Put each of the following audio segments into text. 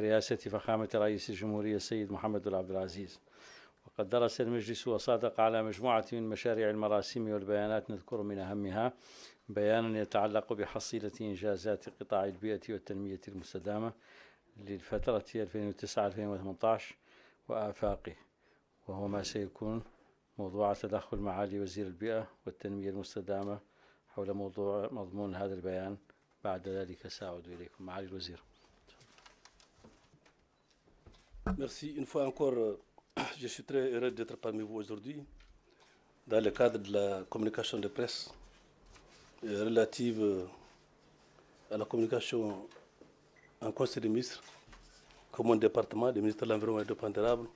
برئاسة فخامة رئيس الجمهورية السيد محمد بن عبد العزيز وقد درس المجلس وصادق على مجموعة من مشاريع المراسم والبيانات نذكر من أهمها بيان يتعلق بحصيلة إنجازات قطاع البيئة والتنمية المستدامة للفترة 2009-2018 وآفاقه وهو ما سيكون موضوع تدخل معالي وزير البيئة والتنمية المستدامة حول موضوع مضمون هذا البيان بعد ذلك سأعود إليكم معالي الوزير Merci. Une fois encore, euh, je suis très heureux d'être parmi vous aujourd'hui dans le cadre de la communication de presse euh, relative euh, à la communication en Conseil des ministres que mon département, le ministre de l'Environnement et de Pantérable,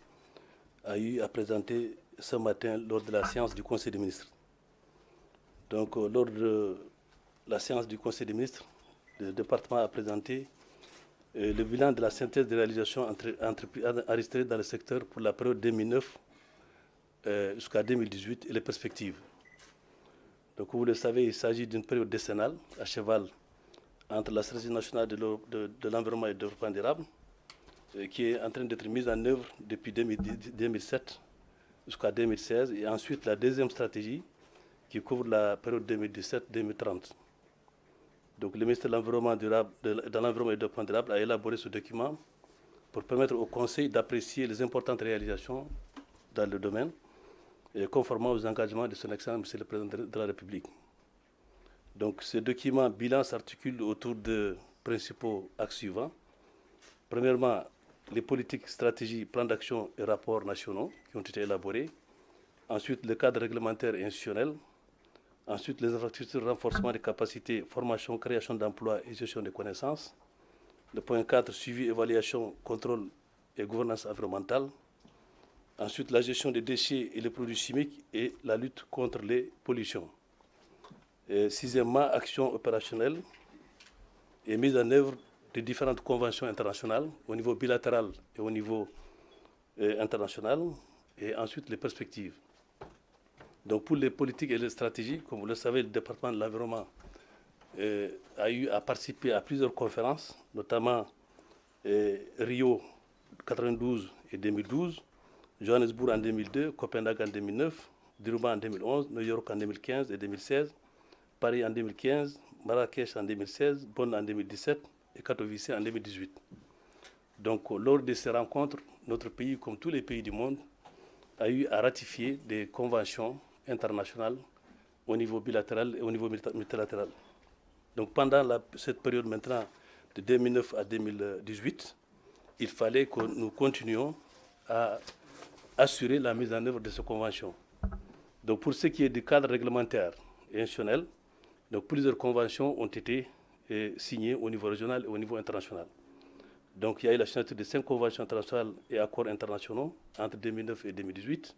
a eu à présenter ce matin lors de la séance du Conseil des ministres. Donc, lors de la séance du Conseil des ministres, le département a présenté euh, le bilan de la synthèse de réalisation entre, dans le secteur pour la période 2009 euh, jusqu'à 2018 et les perspectives. Donc, vous le savez, il s'agit d'une période décennale à cheval entre la stratégie nationale de l'environnement et de développement durable, euh, qui est en train d'être mise en œuvre depuis 2007 jusqu'à 2016, et ensuite la deuxième stratégie qui couvre la période 2017-2030. Donc le ministre de l'Environnement durable, de l'Environnement et durable a élaboré ce document pour permettre au Conseil d'apprécier les importantes réalisations dans le domaine et conformément aux engagements de son excellence Monsieur le Président de la République. Donc ce document bilan s'articule autour de principaux axes suivants. Premièrement, les politiques, stratégies, plans d'action et rapports nationaux qui ont été élaborés. Ensuite, le cadre réglementaire institutionnel Ensuite, les infrastructures de renforcement des capacités, formation, création d'emplois et gestion des connaissances. Le point 4, suivi, évaluation, contrôle et gouvernance environnementale. Ensuite, la gestion des déchets et les produits chimiques et la lutte contre les pollutions. Et sixièmement, action opérationnelle et mise en œuvre de différentes conventions internationales au niveau bilatéral et au niveau euh, international. Et ensuite, les perspectives. Donc pour les politiques et les stratégies, comme vous le savez, le département de l'environnement a eu à participer à plusieurs conférences, notamment Rio 92 et 2012, Johannesburg en 2002, Copenhague en 2009, Durban en 2011, New York en 2015 et 2016, Paris en 2015, Marrakech en 2016, Bonn en 2017 et Katowice en 2018. Donc lors de ces rencontres, notre pays, comme tous les pays du monde, a eu à ratifier des conventions international au niveau bilatéral et au niveau multilatéral. Donc pendant cette période maintenant de 2009 à 2018, il fallait que nous continuions à assurer la mise en œuvre de ces conventions. Donc pour ce qui est du cadre réglementaire et institutionnel, donc plusieurs conventions ont été euh, signées au niveau régional et au niveau international. Donc il y a eu la signature de cinq conventions internationales et accords internationaux entre 2009 et 2018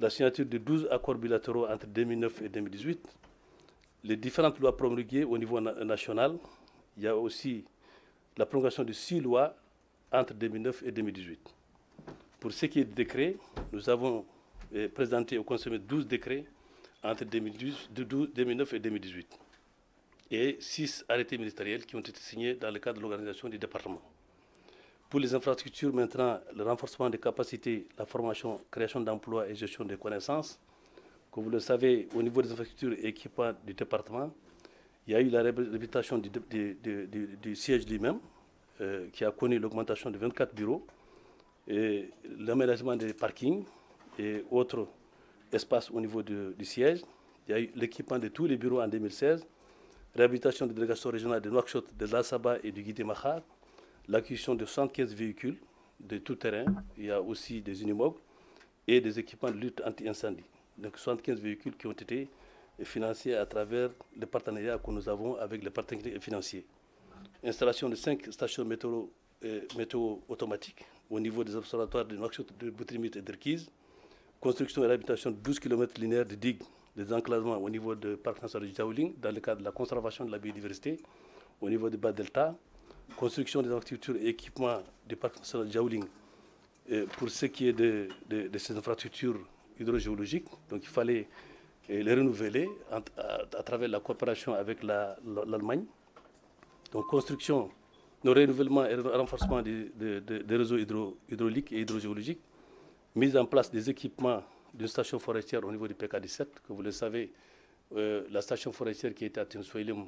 la signature de 12 accords bilatéraux entre 2009 et 2018, les différentes lois promulguées au niveau national. Il y a aussi la promulgation de 6 lois entre 2009 et 2018. Pour ce qui est des décrets, nous avons eh, présenté au Conseil 12 décrets entre 2009 et 2018 et 6 arrêtés ministériels qui ont été signés dans le cadre de l'organisation du département. Pour les infrastructures, maintenant, le renforcement des capacités, la formation, création d'emplois et gestion des connaissances. Comme vous le savez, au niveau des infrastructures et équipements du département, il y a eu la réhabilitation du, siège lui-même, euh, qui a connu l'augmentation de 24 bureaux, l'aménagement des parkings et autres espaces au niveau du siège. Il y a eu l'équipement de tous les bureaux en 2016, réhabilitation des délégations régionales de Nouakchott, de l'Assaba et du guité l'acquisition de 115 véhicules de tout terrain. Il y a aussi des unimog et des équipements de lutte anti-incendie. Donc 75 véhicules qui ont été financés à travers les partenariats que nous avons avec les partenaires financiers. Installation de 5 stations météo, automatiques au niveau des observatoires de Nouakchott, de Boutrimite et d'Erkiz. Construction et réhabilitation de 12 km linéaires de digues, des enclavements au niveau de Parc national de Jaouling dans le cadre de la conservation de la biodiversité, au niveau du Bas Delta, construction des infrastructures et équipements du parc national de Jaouling euh, pour ce qui est de, ces infrastructures hydrogéologiques. Donc il fallait euh, les renouveler à, travers la coopération avec l'Allemagne. Donc construction, nos renouvellement et renforcement des, réseaux hydro, hydrauliques et hydrogéologiques, mise en place des équipements d'une station forestière au niveau du PK17, que vous le savez, euh, la station forestière qui était à Tinsoilim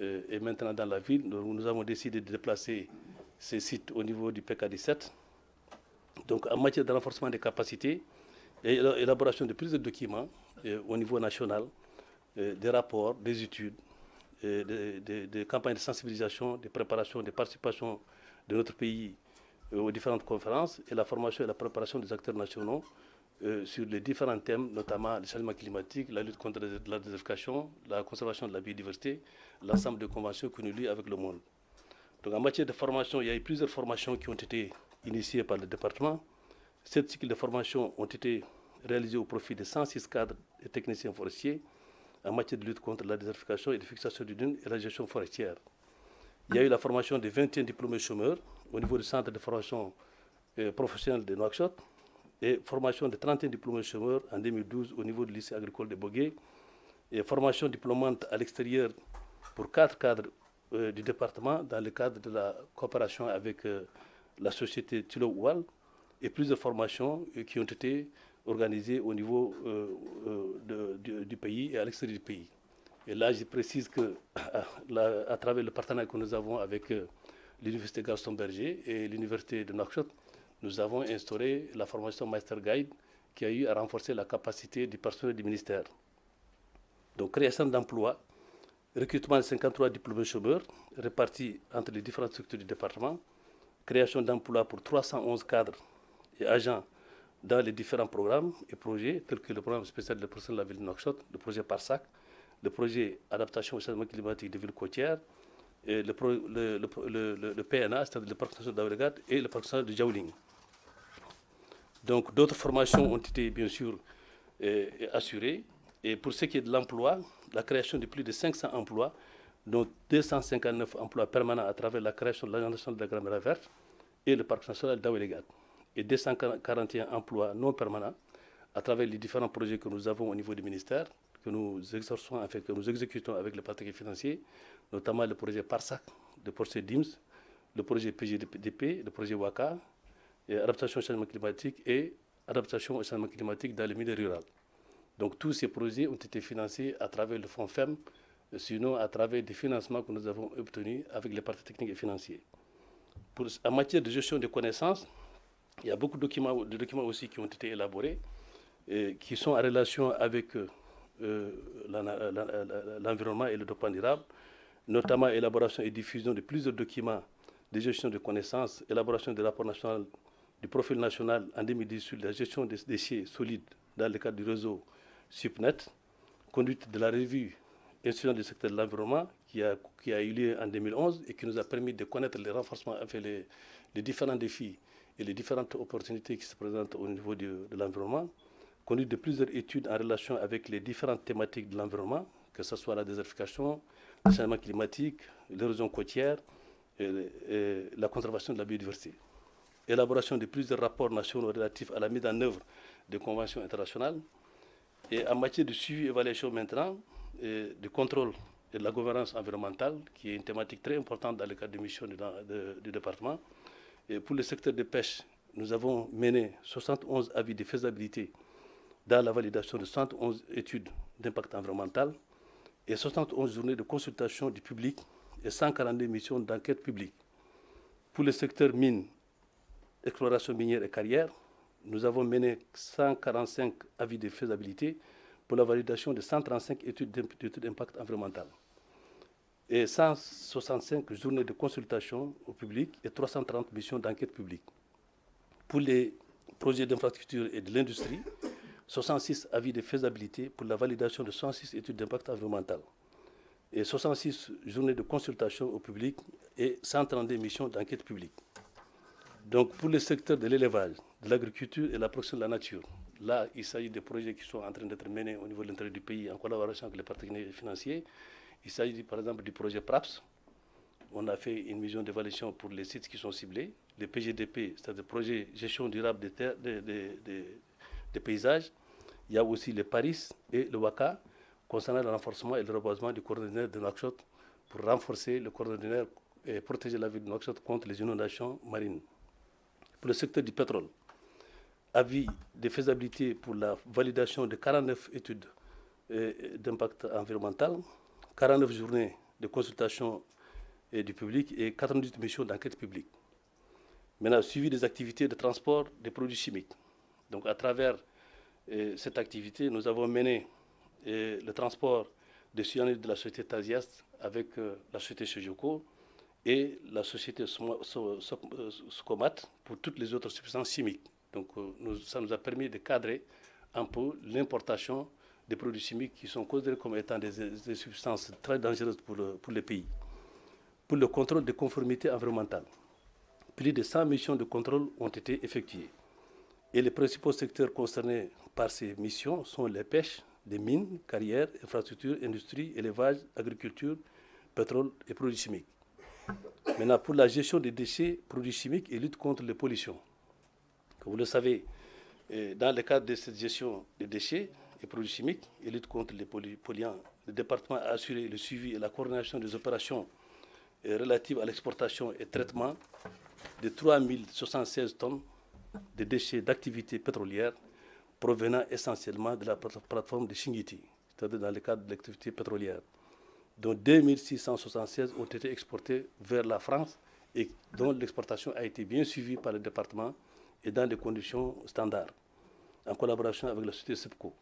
euh, et maintenant dans la ville. Nous, avons décidé de déplacer ces sites au niveau du PK17. Donc en matière de renforcement des capacités et élaboration de plus de documents euh, au niveau national, euh, des rapports, des études, des, des, campagnes de sensibilisation, des préparations, des participations de notre pays aux différentes conférences et la formation et la préparation des acteurs nationaux euh, sur les différents thèmes, notamment le changement climatique, la lutte contre la désertification, la conservation de la biodiversité, l'ensemble de conventions que avec le monde. Donc en matière de formation, il y a eu plusieurs formations qui ont été initiées par le département. Sept cycles de formation ont été réalisés au profit de 106 cadres et techniciens forestiers en matière de lutte contre la désertification et de fixation du dune et la gestion forestière. Il y a eu la formation de 21 diplômés chômeurs au niveau du centre de formation euh, professionnelle de Nouakchott et formation de 31 diplômés chômeurs en 2012 au niveau du lycée agricole de Bogué et formation diplômante à l'extérieur pour quatre cadres euh, du département dans le cadre de la coopération avec euh, la société Tilo Oual et plusieurs formations euh, qui ont été organisées au niveau du pays et à l'extérieur du pays. Et là, je précise que à, travers le partenariat que nous avons avec l'Université Gaston Berger et l'Université de Nouakchott, nous avons instauré la formation Master Guide qui a eu à renforcer la capacité du personnel du ministère. Donc, création d'emplois, recrutement de 53 diplômés chômeurs répartis entre les différentes structures du département, création d'emplois pour 311 cadres et agents dans les différents programmes et projets, tels que le programme spécial de personne de la ville de Nouakchott, le projet Parsac, le projet Adaptation au changement climatique des villes côtières, et le, PNA, c'est-à-dire le parc national et le parc de Jauling. Donc d'autres formations ont été bien sûr euh, euh, assurées. Et pour ce qui est de l'emploi, la création de plus de 500 emplois, dont 259 emplois permanents à travers la création de l'Agence de la Grammaire verte et le Parc national d'Aouélégat, et 241 emplois non permanents à travers les différents projets que nous avons au niveau du ministère, que nous, que nous exécutons avec le partenaire financier, notamment le projet PARSAC, le projet DIMS, le projet PGDP, le projet WACA, et adaptation au changement climatique et adaptation au changement climatique dans les milieux ruraux. Donc tous ces projets ont été financés à travers le fonds FEM, sinon à travers des financements que nous avons obtenus avec les parties techniques et financiers. Pour, en matière de gestion des connaissances, il y a beaucoup de documents, de documents aussi qui ont été élaborés, et qui sont en relation avec euh, euh, euh, l'environnement et le développement durable, notamment élaboration et diffusion de plusieurs documents de gestion de connaissances, élaboration des rapports nationaux du profil national en 2010 sur la gestion des déchets solides dans le cadre du réseau SUPNET, conduite de la revue institutionnelle du secteur de l'environnement qui a, eu lieu en 2011 et qui nous a permis de connaître les renforcements, les, les différents défis et les différentes opportunités qui se présentent au niveau de, l'environnement, conduite de plusieurs études en relation avec les différentes thématiques de l'environnement, que ce soit la désertification, le changement climatique, l'érosion côtière, et la conservation de la biodiversité élaboration de plusieurs rapports nationaux relatifs à la mise en œuvre des conventions internationales. Et en matière de suivi et évaluation maintenant, et de contrôle et de la gouvernance environnementale, qui est une thématique très importante dans le cadre des missions du, département. Et pour le secteur de pêche, nous avons mené 71 avis de faisabilité dans la validation de 111 études d'impact environnemental et 71 journées de consultation du public et 142 missions d'enquête publique. Pour le secteur mine, exploration minière et carrière, nous avons mené 145 avis de faisabilité pour la validation de 135 études d'impact environnemental et 165 journées de consultation au public et 330 missions d'enquête publique. Pour les projets d'infrastructure et de l'industrie, 66 avis de faisabilité pour la validation de 106 études d'impact environnemental et 66 journées de consultation au public et 132 missions d'enquête publique. Donc pour le secteur de l'élevage, de l'agriculture et la protection de la nature, là, il s'agit des projets qui sont en train d'être menés au niveau de l'intérieur du pays en collaboration avec les partenaires financiers. Il s'agit par exemple du projet PRAPS. On a fait une mission d'évaluation pour les sites qui sont ciblés. Les PGDP, c'est-à-dire projet gestion durable des, terres, des, paysages. Il y a aussi le Paris et le WACA concernant le renforcement et le reboisement du coordonnateur de Nouakchott pour renforcer le coordonnateur et protéger la ville de Nouakchott contre les inondations marines pour le secteur du pétrole. Avis de faisabilité pour la validation de 49 études euh, d'impact environnemental, 49 journées de consultation euh, du public et 98 missions d'enquête publique. Maintenant, suivi des activités de transport des produits chimiques. Donc, à travers euh, cette activité, nous avons mené le transport des cyanures de la société Taziast avec la société Shijoko, et la société euh, SCOMAT pour toutes les autres substances chimiques. Donc euh, nous, ça nous a permis de cadrer un peu l'importation des produits chimiques qui sont considérés comme étant des, substances très dangereuses pour, le, pour les pays. Pour le contrôle de conformité environnementale, plus de 100 missions de contrôle ont été effectuées. Et les principaux secteurs concernés par ces missions sont les pêches, les mines, carrières, infrastructures, industrie, élevage, agriculture, pétrole et produits chimiques. Maintenant, pour la gestion des déchets, produits chimiques et lutte contre les pollutions. Comme vous le savez, euh, dans le cadre de cette gestion des déchets et produits chimiques et lutte contre les polluants, le département a assuré le suivi et la coordination des opérations euh, relatives à l'exportation et traitement de 3076 tonnes de déchets d'activité pétrolières provenant essentiellement de la plateforme de Shingiti, c'est-à-dire dans le cadre de l'activité pétrolière dont 2676 ont été exportés vers la France et dont l'exportation a été bien suivie par le département et dans des conditions standards, en collaboration avec la société SEPCO.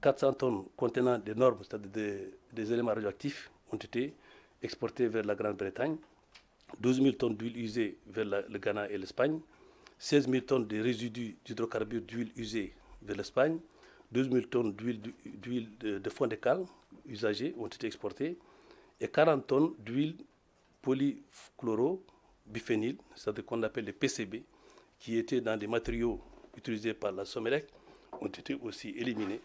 400 tonnes contenant des normes, c'est-à-dire des, éléments radioactifs, ont été exportées vers la Grande-Bretagne, 12 000 tonnes d'huile usée vers le Ghana et l'Espagne, 16 000 tonnes de résidus d'hydrocarbures d'huile usée vers l'Espagne, 12 000 tonnes d'huile de, de, fond de calme usagées ont été exportés et 40 tonnes d'huile polychloro-biphényl, c'est-à-dire qu'on appelle les PCB, qui étaient dans des matériaux utilisés par la SOMEREC ont été aussi éliminés.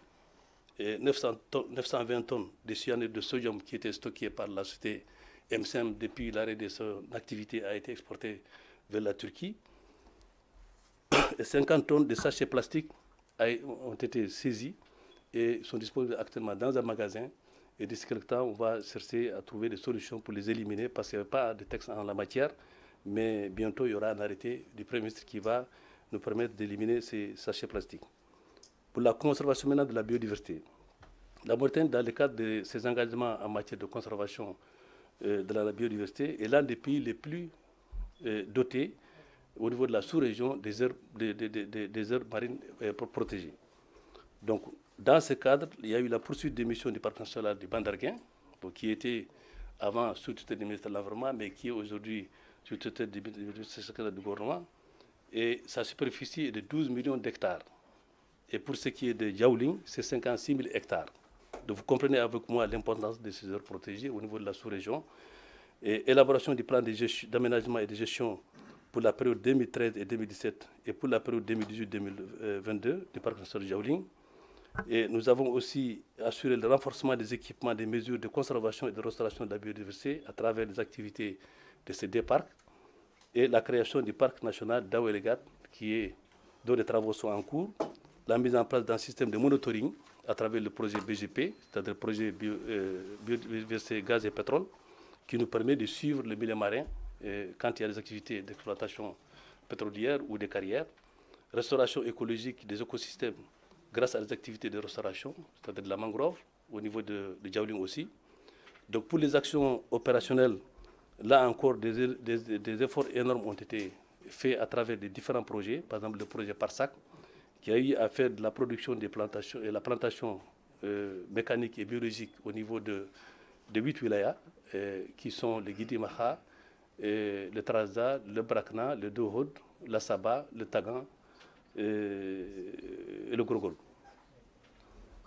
Et 900 920 tonnes de cyanide de sodium qui étaient stockées par la société MSM depuis l'arrêt de son activité a été exportée vers la Turquie. Et 50 tonnes de sachets plastiques ont été saisis et sont disponibles actuellement dans un magasin et d'ici quelques temps, on va chercher à trouver des solutions pour les éliminer parce qu'il n'y a pas de texte en la matière. Mais bientôt, il y aura un arrêté du Premier ministre qui va nous permettre d'éliminer ces sachets plastiques. Pour la conservation maintenant de la biodiversité, la Mauritanie, dans le cadre de ses engagements en matière de conservation euh, de la biodiversité, est l'un des pays les plus euh, dotés au niveau de la sous-région des, des, des, marines euh, protégées. Donc, dans ce cadre, il y a eu la poursuite des missions du parc national du Bandarguin, qui était avant sous tutelle du ministère de l'Environnement, mais qui est aujourd'hui sous tutelle du ministère du gouvernement. Et sa superficie est de 12 millions d'hectares. Et pour ce qui est de Yaoling, c'est 56 000 hectares. Donc vous comprenez avec moi l'importance de ces heures protégées au niveau de la sous-région. Et élaboration du plan d'aménagement et de gestion pour la période 2013 et 2017 et pour la période 2018-2022 du parc national de Jaoling. Et nous avons aussi assuré le renforcement des équipements, des mesures de conservation et de restauration de la biodiversité à travers les activités de ces deux parcs et la création du parc national d'Awelegat, qui est dont les travaux sont en cours, la mise en place d'un système de monitoring à travers le projet BGP, c'est-à-dire le projet euh, biodiversité, gaz et pétrole, qui nous permet de suivre le milieu marin euh, quand il y a des activités d'exploitation pétrolière ou des carrières, restauration écologique des écosystèmes grâce à des activités de restauration, c'est-à-dire de la mangrove, au niveau de, de aussi. Donc pour les actions opérationnelles, là encore, des, efforts énormes ont été faits à travers des différents projets. Par exemple, le projet Parsac, qui a eu à faire de la production des plantations et la plantation euh, mécanique et biologique au niveau de, de 8 wilayas, euh, qui sont le Guidimaha, Maha, euh, le Traza, le Brakna, le Dohod, la Saba, le Tagan, et euh, le gorgor.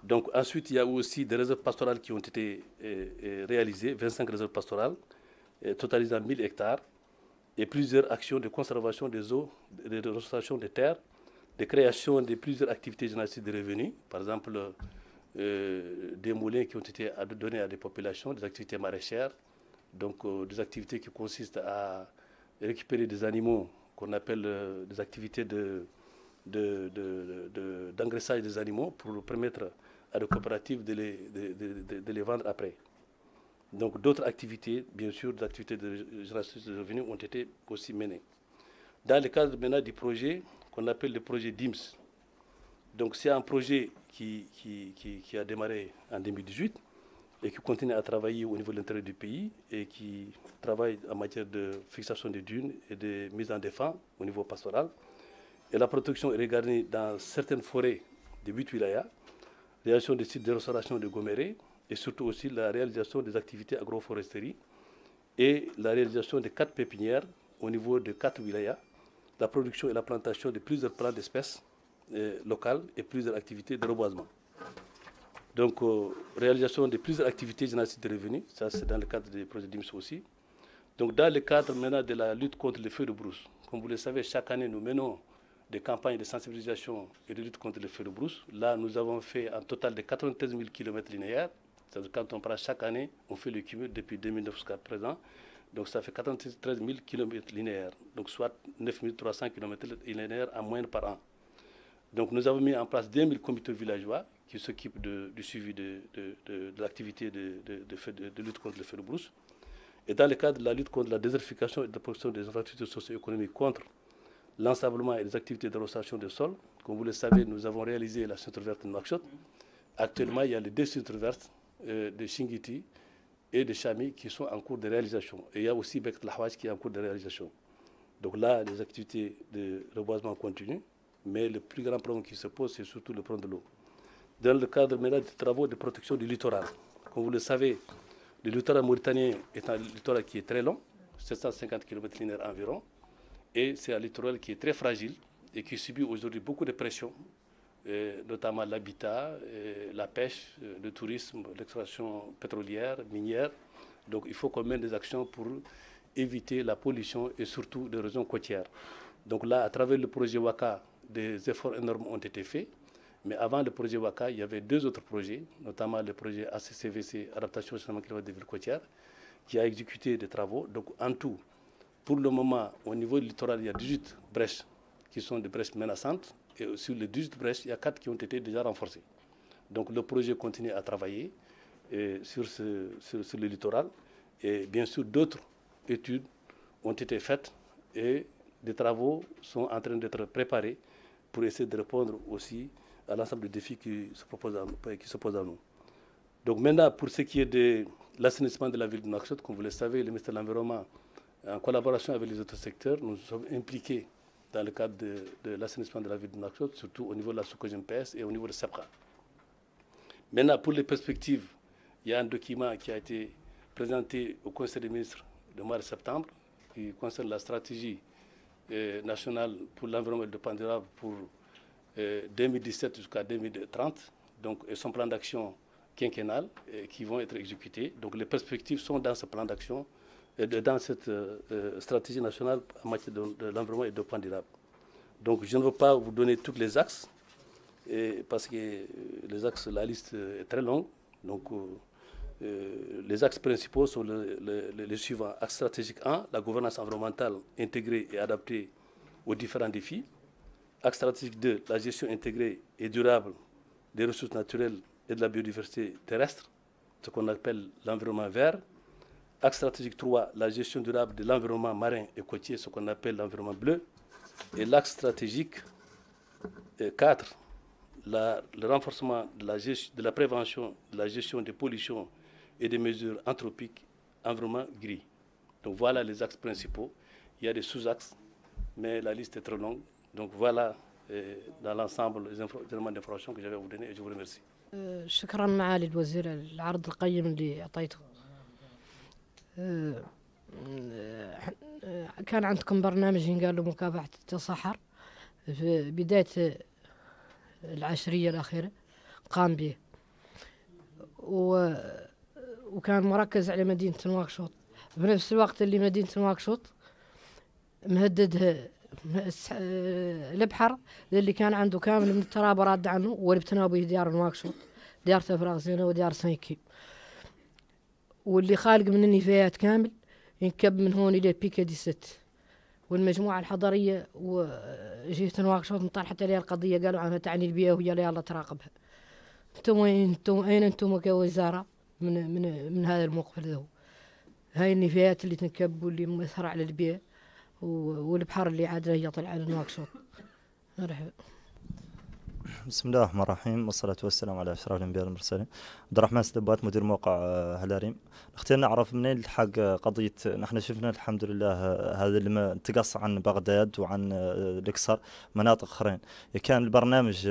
Donc ensuite, il y a aussi des réserves pastorales qui ont été euh, euh, réalisées, 25 réserves pastorales, totalisant 1000 hectares, et plusieurs actions de conservation des eaux, de restauration des terres, de création de plusieurs activités génératives de revenus, par exemple des moulins qui ont été donnés à des populations, des activités maraîchères, donc des activités qui consistent à récupérer des animaux qu'on appelle des activités de d'engraissage de, des animaux pour permettre à la coopératives de les, vendre après. Donc d'autres activités, bien sûr, des activités de gestion de revenus ont été aussi menées. Dans le cadre maintenant du projet qu'on appelle le projet DIMS, donc c'est un projet qui, qui, qui, a démarré en 2018 et qui continue à travailler au niveau de l'intérieur du pays et qui travaille en matière de fixation des dunes et de mise en défense au niveau pastoral et la production est regardée dans certaines forêts de 8 wilayas, réalisation des sites de restauration de Goméré et surtout aussi la réalisation des activités agroforesteries et la réalisation de quatre pépinières au niveau de quatre wilayas, la production et la plantation de plusieurs plants d'espèces euh, locales et plusieurs activités de reboisement. Donc, euh, réalisation de plusieurs activités génératrices de revenus, ça c'est dans le cadre des projets d'IMS aussi. Donc, dans le cadre maintenant de la lutte contre les feux de brousse, comme vous le savez, chaque année nous menons des campagnes de sensibilisation et de lutte contre le feu de brousse. Là, nous avons fait un total de 93 000 km linéaires. C'est-à-dire quand on prend chaque année, on fait le cumul depuis 2009 jusqu'à présent. Donc ça fait 93 000 km linéaires, donc soit 9 300 km linéaires en moyenne par an. Donc nous avons mis en place 2 000 comités villageois qui s'occupent du suivi de, de, de l'activité de, lutte contre le feu de brousse. Et dans le cadre de la lutte contre la désertification et de la protection des infrastructures socio-économiques contre L'ensemblement et les activités de restauration de sol. Comme vous le savez, nous avons réalisé la centre verte de Nouakchott. Actuellement, il y a les deux centres vertes euh, de Shingiti et de Chami qui sont en cours de réalisation. Et il y a aussi Bekt Lahwaj qui est en cours de réalisation. Donc là, les activités de reboisement continuent, mais le plus grand problème qui se pose, c'est surtout le problème de l'eau. Dans le cadre maintenant des travaux de protection du littoral, comme vous le savez, le littoral mauritanien est un littoral qui est très long, 750 km environ. Et c'est un littoral qui est très fragile et qui subit aujourd'hui beaucoup de pressions, euh, notamment l'habitat, euh, la pêche, euh, le tourisme, l'extraction pétrolière, minière. Donc il faut qu'on mène des actions pour éviter la pollution et surtout des régions côtières. Donc là, à travers le projet Waka, des efforts énormes ont été faits. Mais avant le projet Waka, il y avait deux autres projets, notamment le projet ACCVC, Adaptation au changement climatique des villes côtières, qui a exécuté des travaux. Donc en tout, pour le moment, au niveau du littoral, il y a 18 brèches qui sont des brèches menaçantes. Et sur les 18 brèches, il y a 4 qui ont été déjà renforcées. Donc le projet continue à travailler et sur, ce, sur, le littoral. Et bien sûr, d'autres études ont été faites et des travaux sont en train d'être préparés pour essayer de répondre aussi à l'ensemble des défis qui se, qui se posent à nous. Donc maintenant, pour ce qui est de l'assainissement de la ville de Nouakchott, comme vous le savez, le ministère de l'Environnement en collaboration avec les autres secteurs, nous sommes impliqués dans le cadre de, l'assainissement de la ville de Nouakchott, surtout au niveau de la SOCOGMPS et au niveau de SAPRA. Maintenant, pour les perspectives, il y a un document qui a été présenté au Conseil des ministres le mois de septembre qui concerne la stratégie euh, nationale pour l'environnement et le pour 2017 euh, jusqu'à 2030, donc et son plan d'action quinquennal euh, qui vont être exécutés. Donc les perspectives sont dans ce plan d'action dans cette euh, stratégie nationale en matière de, l'environnement et de points durables. Donc je ne veux pas vous donner tous les axes, et parce que euh, les axes, la liste est très longue. Donc euh, les axes principaux sont les le, suivants. Axe stratégique 1, la gouvernance environnementale intégrée et adaptée aux différents défis. Axe stratégique 2, la gestion intégrée et durable des ressources naturelles et de la biodiversité terrestre, ce qu'on appelle l'environnement vert. Axe stratégique 3, la gestion durable de l'environnement marin et côtier, ce qu'on appelle l'environnement bleu. Et l'axe stratégique 4, euh, le renforcement de la, de la prévention, de la gestion des pollutions et des mesures anthropiques, environnement gris. Donc voilà les axes principaux. Il y a des sous-axes, mais la liste est trop longue. Donc voilà euh, dans l'ensemble les éléments d'information que j'avais à vous donner et je vous remercie. Euh, آه، كان عندكم برنامج ينقال له مكافحة التصحر في بداية العشرية الأخيرة قام به وكان مركز على مدينة نواكشوط بنفس الوقت اللي مدينة نواكشوط مهددها آه، البحر اللي كان عنده كامل من التراب راد عنه به ديار نواكشوط ديار تفراغ زينة وديار سنيكي واللي خالق من النفايات كامل ينكب من هون إلى بيكادي ست والمجموعة الحضرية وجهة نواكشوط انطرحت عليها القضية قالوا عنها تعني البيئة وهي لا الله تراقبها انتم وين انتم اين انتم كوزارة من من من هذا الموقف هذا هاي النفايات اللي تنكب واللي مؤثرة على البيئة والبحر اللي عاد هي طلع على نواكشوط مرحبا بسم الله الرحمن الرحيم والصلاة والسلام على أشرف الأنبياء والمرسلين عبد الرحمن سدبات مدير موقع آه، هلاريم اختي نعرف منين الحق آه، قضية نحن شفنا الحمد لله آه، هذا اللي تقص عن بغداد وعن الإكسر مناطق أخرين كان البرنامج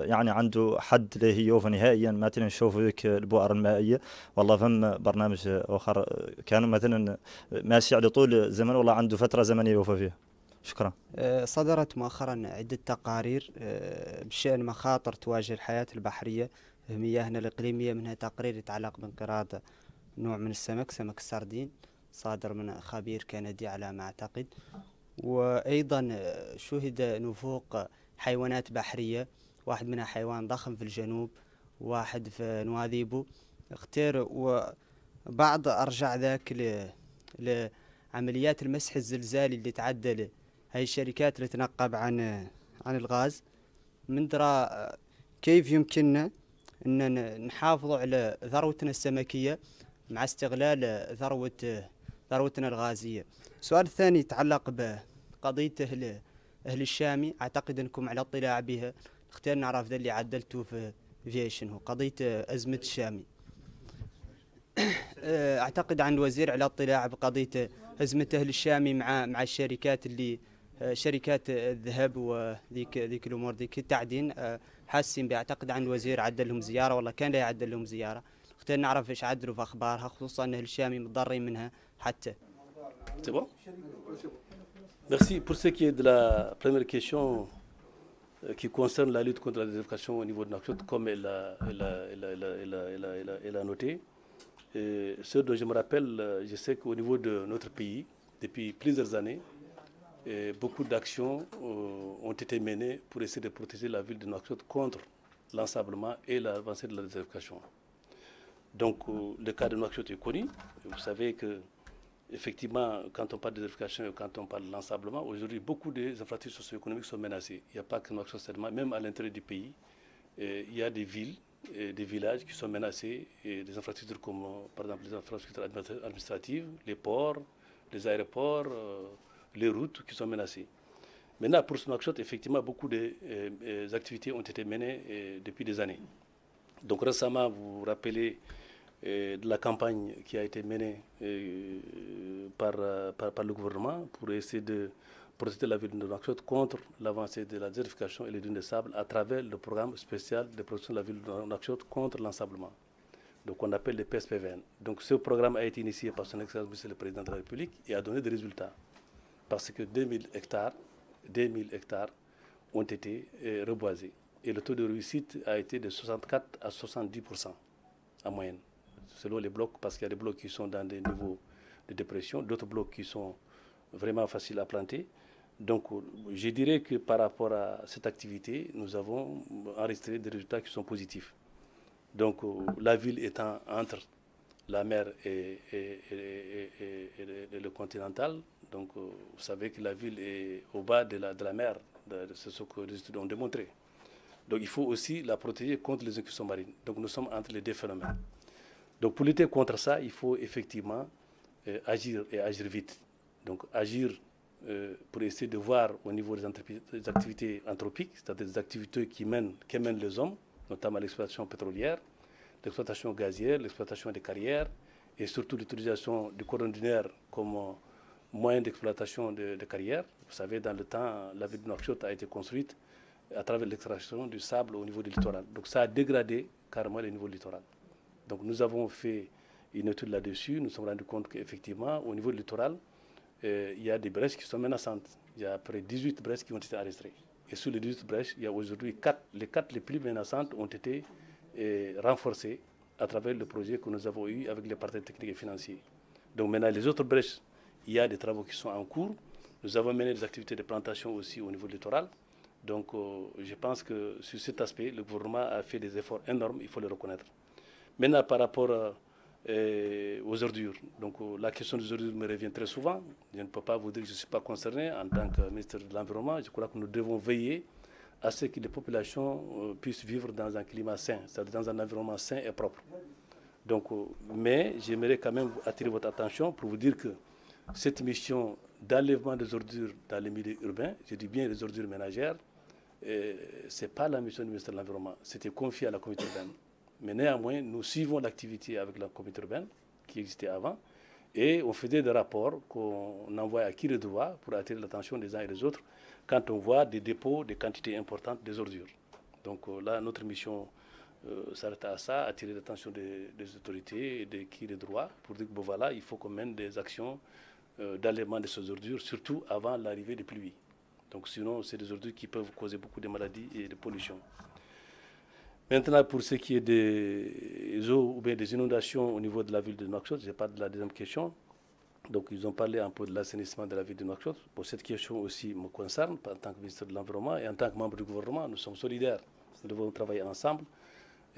يعني عنده حد اللي هي يوفى نهائيا مثلا نشوف ذيك البؤر المائية والله فم برنامج آخر كان مثلا ماشي على طول زمن والله عنده فترة زمنية يوفى فيها شكرا آه، صدرت مؤخرا عدة تقارير آه، بشأن مخاطر تواجه الحياة البحرية في مياهنا الإقليمية منها تقرير يتعلق بانقراض نوع من السمك سمك السردين صادر من خبير كندي على ما أعتقد وأيضا آه، شهد نفوق حيوانات بحرية واحد منها حيوان ضخم في الجنوب واحد في نواذيبو اختير وبعض أرجع ذاك لعمليات المسح الزلزالي اللي تعدل هاي الشركات اللي تنقب عن عن الغاز من درى كيف يمكننا ان نحافظوا على ثروتنا السمكيه مع استغلال ثروه ثروتنا الغازيه السؤال الثاني يتعلق بقضيه اهل اهل الشامي اعتقد انكم على اطلاع بها اختار نعرف ذا اللي عدلته في فيشن شنو قضيه ازمه الشامي اعتقد عن الوزير على اطلاع بقضيه ازمه اهل الشامي مع مع الشركات اللي شركات الذهب وذيك ذيك الامور ذيك التعدين حاسين بعتقد عن الوزير عدل لهم زياره والله كان لا يعدل لهم زياره خت نعرف ايش عدلوا في اخبارها خصوصا ان الشامي متضرين منها حتى تمام Merci pour ce qui est de la première question qui concerne la lutte contre la désertification au niveau de Nouakchott, comme elle a noté. Et ce dont je me rappelle, je sais qu'au niveau de notre pays, depuis plusieurs années, beaucoup d'actions euh, ont été menées pour essayer de protéger la ville de Nouakchott contre l'ensablement et l'avancée de la désertification. Donc euh, le cas de Nouakchott est connu. Vous savez que effectivement, quand on parle de désertification et quand on parle de l'ensablement, aujourd'hui beaucoup des infrastructures socio-économiques sont menacées. Il n'y a pas que Nouakchott seulement, même à l'intérieur du pays, il y a des villes, et des villages qui sont menacés, et des infrastructures comme euh, par exemple les infrastructures administratives, les ports, les aéroports les routes qui sont menacées. Maintenant, pour Snakshot, effectivement, beaucoup d'activités euh, euh, ont été menées euh, depuis des années. Donc récemment, vous vous rappelez de la campagne qui a été menée par, par, le gouvernement pour essayer de protéger la ville de Snakshot contre l'avancée de la désertification et les dunes de sable à travers le programme spécial de protection de la ville de Snakshot contre l'ensablement. Donc on appelle le PSPVN. Donc ce programme a été initié par son excellence, monsieur le président de la République, et a donné des résultats parce que 2000 hectares, hectares ont été euh, reboisés. Et le taux de réussite a été de 64 à 70% en moyenne, selon les blocs, parce qu'il y a des blocs qui sont dans des niveaux de dépression, d'autres blocs qui sont vraiment faciles à planter. Donc, je dirais que par rapport à cette activité, nous avons enregistré des résultats qui sont positifs. Donc, euh, la ville étant entre la mer et, le continental. Donc, euh, vous savez que la ville est au bas de la, de la mer. C'est ce que les études ont démontré. Donc, il faut aussi la protéger contre les incursions marines. Donc, nous sommes entre les deux phénomènes. Donc, pour lutter contre ça, il faut effectivement euh, agir et agir vite. Donc, agir euh, pour essayer de voir au niveau des, activités anthropiques, c'est-à-dire des activités qui mènent, qui mènent les hommes, notamment l'exploitation pétrolière, l'exploitation gazière, l'exploitation des carrières et surtout l'utilisation du cordon comme moyen d'exploitation des carrières. Vous savez, dans le temps, la ville de Shore a été construite à travers l'extraction du sable au niveau du littoral. Donc ça a dégradé carrément le niveau littoral. Donc nous avons fait une étude là-dessus, nous sommes rendus compte qu'effectivement, au niveau du littoral, euh, il y a des brèches qui sont menaçantes. Il y a près de 18 brèches qui ont été arrêtées. Et sur les 18 brèches, il y a aujourd'hui quatre, les 4 les plus menaçantes ont été et renforcée à travers le projet que nous avons eu avec les partenaires techniques et financiers. Donc maintenant, les autres brèches, il y a des travaux qui sont en cours. Nous avons mené des activités de plantation aussi au niveau littoral. Donc euh, je pense que sur cet aspect, le gouvernement a fait des efforts énormes, il faut le reconnaître. Maintenant, par rapport euh, euh, aux ordures, donc la question des ordures me revient très souvent. Je ne peux pas vous dire que je ne suis pas concerné en tant que ministre de l'Environnement. Je crois que nous devons veiller à ce que les populations euh, puissent vivre dans un climat sain, c'est-à-dire dans un environnement sain et propre. Donc, euh, mais j'aimerais quand même attirer votre attention pour vous dire que cette mission d'enlèvement des ordures dans les milieux urbains, je dis bien les ordures ménagères, euh, ce n'est pas la mission du ministère de l'Environnement, c'était confié à la communauté urbaine. Mais néanmoins, nous suivons l'activité avec la communauté urbaine qui existait avant et on faisait des rapports qu'on envoie à qui le doit pour attirer l'attention des uns et des autres quand on voit des dépôts, des quantités importantes des ordures. Donc euh, là, notre mission euh, s'arrête à ça, attirer l'attention des, autorités et des qui les droit, pour dire que voilà, il faut qu'on mène des actions euh, de ces ordures, surtout avant l'arrivée des pluies. Donc sinon, c'est des ordures qui peuvent causer beaucoup de maladies et de pollution. Maintenant, pour ce qui est des eaux ou bien des inondations au niveau de la ville de Nouakchott, je n'est pas de la deuxième question. Donc ils ont parlé un peu de l'assainissement de la ville de Nouakchott. Pour cette question aussi me concerne en tant que ministre de l'Environnement et en tant que membre du gouvernement. Nous sommes solidaires. Nous devons travailler ensemble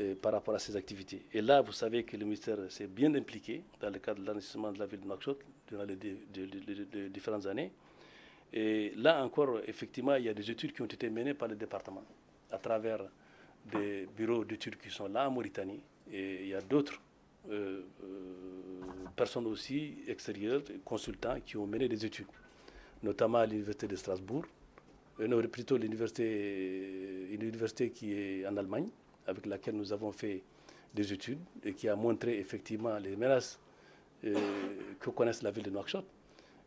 euh, par rapport à ces activités. Et là, vous savez que le ministère s'est bien impliqué dans le cadre de l'assainissement de la ville de Nouakchott durant les différentes années. Et là encore, effectivement, il y a des études qui ont été menées par le département à travers des bureaux d'études qui sont là en Mauritanie. Et il y a d'autres euh, euh, personnes aussi extérieures, consultants, qui ont mené des études, notamment à l'Université de Strasbourg, euh, plutôt l'université, une université qui est en Allemagne, avec laquelle nous avons fait des études et qui a montré effectivement les menaces euh, que connaissent la ville de Nouakchott.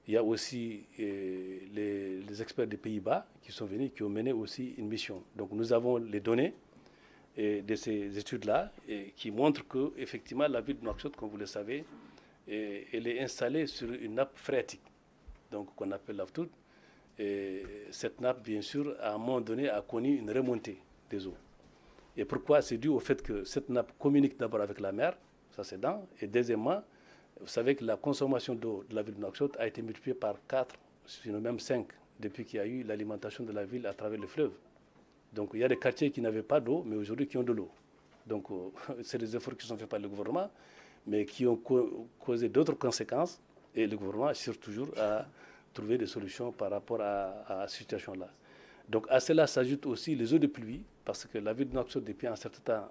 Il y a aussi euh, les, experts des Pays-Bas qui sont venus, qui ont mené aussi une mission. Donc nous avons les données et de ces études-là qui montrent que effectivement la ville de Nouakchott, comme vous le savez, et elle est installée sur une nappe phréatique, donc qu'on appelle la toute. Et cette nappe, bien sûr, à un moment donné, a connu une remontée des eaux. Et pourquoi C'est dû au fait que cette nappe communique d'abord avec la mer, ça c'est dans, et deuxièmement, vous savez que la consommation d'eau de la ville de Nouakchott a été multipliée par 4, sinon même 5, depuis qu'il y a eu l'alimentation de la ville à travers le fleuve. Donc il y a des quartiers qui n'avaient pas d'eau, mais aujourd'hui qui ont de l'eau. Donc euh, c'est des efforts qui sont faits par le gouvernement mais qui ont causé d'autres conséquences. Et le gouvernement assure toujours à trouver des solutions par rapport à, à cette situation-là. Donc à cela s'ajoutent aussi les eaux de pluie, parce que la ville de Noxo, depuis un certain temps,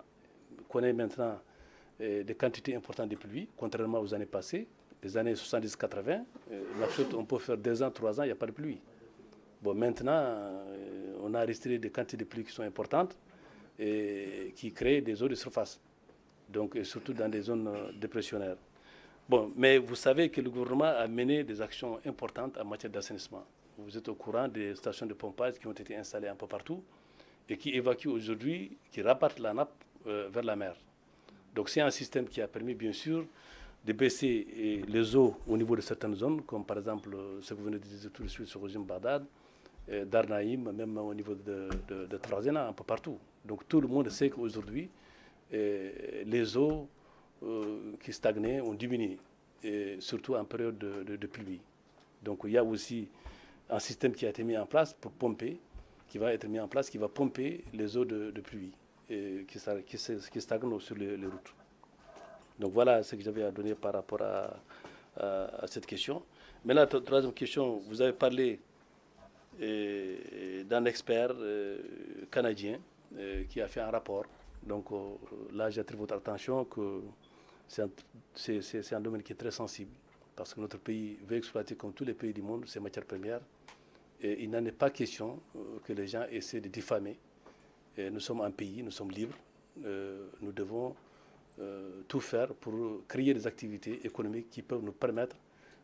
connaît maintenant eh, des quantités importantes de pluie, contrairement aux années passées. Les années 70-80, eh, Noxo, on peut faire deux ans, trois ans, il n'y a pas de pluie. Bon, maintenant, eh, on a enregistré des quantités de pluie qui sont importantes et qui créent des eaux de surface donc, et surtout dans des zones euh, dépressionnaires. Bon, mais vous savez que le gouvernement a mené des actions importantes en matière d'assainissement. Vous êtes au courant des stations de pompage qui ont été installées un peu partout et qui évacuent aujourd'hui, qui rabattent la nappe euh, vers la mer. Donc c'est un système qui a permis, bien sûr, de baisser les eaux au niveau de certaines zones, comme par exemple euh, ce que vous venez de dire tout de suite sur Régime Bagdad, Darnaïm, même au niveau de, de, de un peu partout. Donc tout le monde sait qu'aujourd'hui, les eaux euh, qui stagnaient ont diminué, surtout en période de, pluie. Donc il y a aussi un système qui a été mis en place pour pomper, qui va être mis en place, qui va pomper les eaux de, pluie et qui, qui, qui, stagnent sur les, routes. Donc voilà ce que j'avais à donner par rapport à, à cette question. Maintenant, troisième question, vous avez parlé d'un expert euh, canadien euh, qui a fait un rapport donc euh, là, j'attire votre attention que c'est un, domaine qui est très sensible parce que notre pays veut exploiter, comme tous les pays du monde, ses matières premières. Et il n'en est pas question euh, que les gens essaient de diffamer. nous sommes un pays, nous sommes libres. Euh, nous devons tout faire pour créer des activités économiques qui peuvent nous permettre,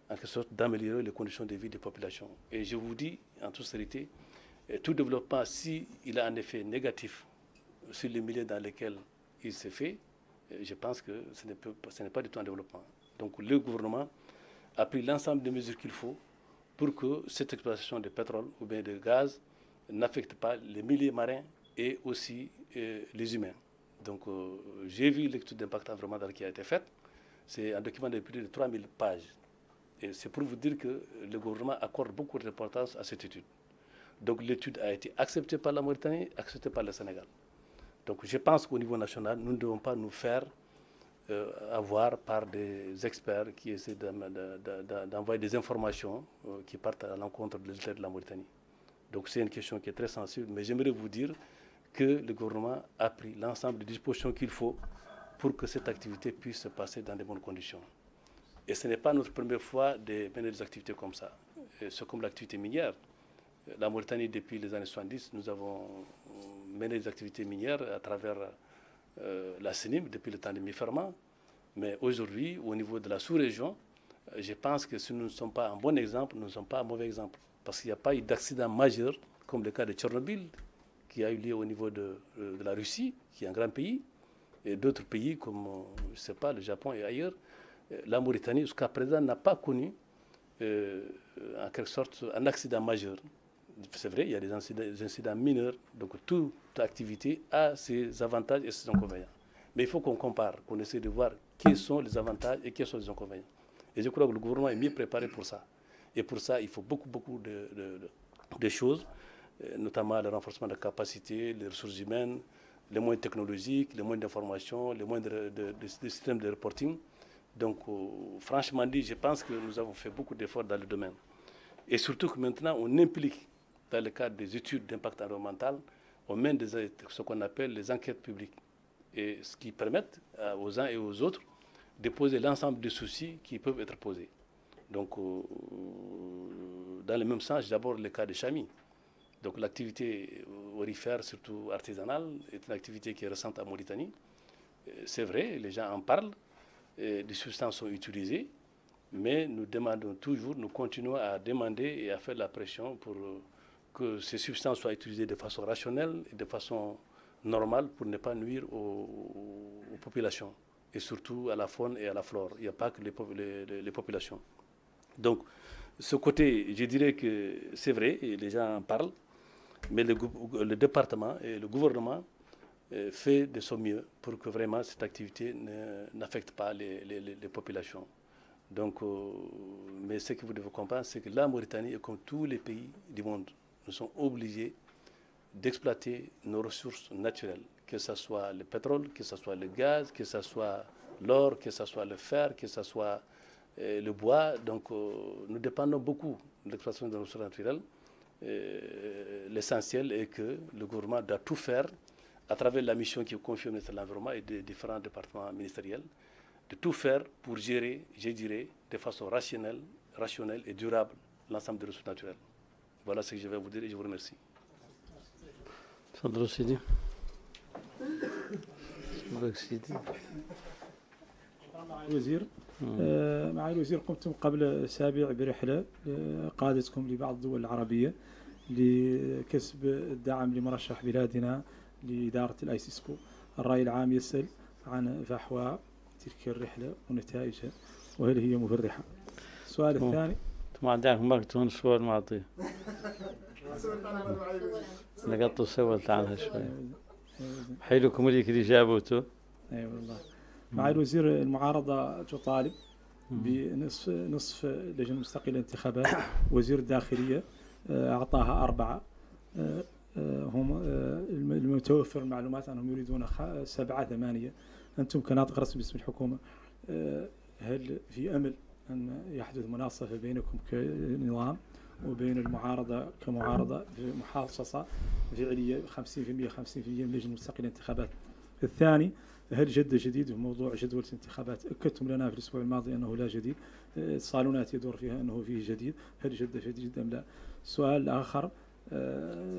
en quelque sorte, d'améliorer les conditions de vie des populations. Et je vous dis, en toute sérité, tout développement, s'il a un effet négatif sur les milieux dans lesquels il s'est fait, euh, je pense que ce n'est pas du tout un développement. Donc le gouvernement a pris l'ensemble des mesures qu'il faut pour que cette exploitation de pétrole ou bien de gaz n'affecte pas les milieux marins et aussi euh, les humains. Donc euh, j'ai vu l'étude d'impact environnemental qui a été faite. C'est un document de plus de 3000 pages. Et c'est pour vous dire que le gouvernement accorde beaucoup d'importance à cette étude. Donc l'étude a été acceptée par la Mauritanie, acceptée par le Sénégal. Donc je pense qu'au niveau national, nous ne devons pas nous faire euh, avoir par des experts qui essaient d'envoyer des informations euh, qui partent à l'encontre de l'État de la Mauritanie. Donc c'est une question qui est très sensible, mais j'aimerais vous dire que le gouvernement a pris l'ensemble des dispositions qu'il faut pour que cette activité puisse se passer dans de bonnes conditions. Et ce n'est pas notre première fois de mener des activités comme ça. C'est comme l'activité minière. La Mauritanie, depuis les années 70, nous avons mener des activités minières à travers euh, la CENIM depuis le temps de mi Mais aujourd'hui, au niveau de la sous-région, euh, je pense que si nous ne sommes pas un bon exemple, nous ne sommes pas un mauvais exemple. Parce qu'il n'y a pas eu d'accident majeur, comme le cas de Tchernobyl, qui a eu lieu au niveau de, euh, la Russie, qui est un grand pays, et d'autres pays comme, je ne sais pas, le Japon et ailleurs. La Mauritanie, jusqu'à présent, n'a pas connu, en quelque sorte, un accident majeur c'est vrai, il y a des incidents, mineurs. Donc toute activité a ses avantages et ses inconvénients. Mais il faut qu'on compare, qu'on essaie de voir quels sont les avantages et quels sont les inconvénients. Et je crois que le gouvernement est mieux préparé pour ça. Et pour ça, il faut beaucoup, beaucoup de, choses, euh, notamment le renforcement de capacités, les ressources humaines, les moyens technologiques, les moyens d'information, les moyens de, système de reporting. Donc, euh, franchement dit, je pense que nous avons fait beaucoup d'efforts dans le domaine. Et surtout que maintenant, on implique dans le cadre des études d'impact environnemental, on mène des, ce qu'on appelle les enquêtes publiques, et ce qui permet euh, aux uns et aux autres de poser l'ensemble des soucis qui peuvent être posés. Donc, euh, euh, dans le même sens, d'abord le cas de Chami. Donc, l'activité orifère, surtout artisanale, est une activité qui est récente en Mauritanie. C'est vrai, les gens en parlent, des substances sont utilisées, mais nous demandons toujours, nous continuons à demander et à faire la pression pour que ces substances soient utilisées de façon rationnelle et de façon normale pour ne pas nuire aux, populations et surtout à la faune et à la flore. Il n'y a pas que les, populations. Donc, ce côté, je dirais que c'est vrai, et les gens en parlent, mais le, le département et le gouvernement euh, fait de son mieux pour que vraiment cette activité n'affecte pas les, populations. Donc, euh, mais ce que vous devez comprendre, c'est que la Mauritanie est comme tous les pays du monde nous sommes obligés d'exploiter nos ressources naturelles, que ce soit le pétrole, que ce soit le gaz, que ce soit l'or, que ce soit le fer, que ce soit euh, le bois. Donc euh, nous dépendons beaucoup de l'exploitation de nos ressources naturelles. Euh, l'essentiel est que le gouvernement doit tout faire à travers la mission qui est confiée au ministère de l'Environnement et des différents départements ministériels, de tout faire pour gérer, je dirais, de façon rationnelle, rationnelle et durable l'ensemble des ressources naturelles. Voilà ce que je vais vous dire et je vous remercie. الوزير مع آه، الوزير قمتم قبل أسابيع برحلة آه، قادتكم لبعض الدول العربية لكسب الدعم لمرشح بلادنا لإدارة الآيسيسكو الرأي العام يسأل عن فحوى تلك الرحلة ونتائجها وهل هي مفرحة السؤال الثاني معداك مكتون صور معطيه لقطوا سولت تعال شوي حيلكم اللي كذي جابوته اي والله مع الوزير المعارضه تطالب بنصف نصف لجنه مستقله للانتخابات وزير الداخليه آه، اعطاها اربعه آه، آه، هم المتوفر المعلومات انهم يريدون سبعه ثمانيه انتم كناطق رسمي باسم الحكومه هل في امل أن يحدث مناصفة بينكم كنظام وبين المعارضة كمعارضة محاصصة فعلية 50% 50% من لجنة مستقلة الانتخابات الثاني هل جد جديد في موضوع جدول الانتخابات أكدتم لنا في الأسبوع الماضي أنه لا جديد الصالونات يدور فيها أنه فيه جديد هل جد جديد أم لا السؤال الآخر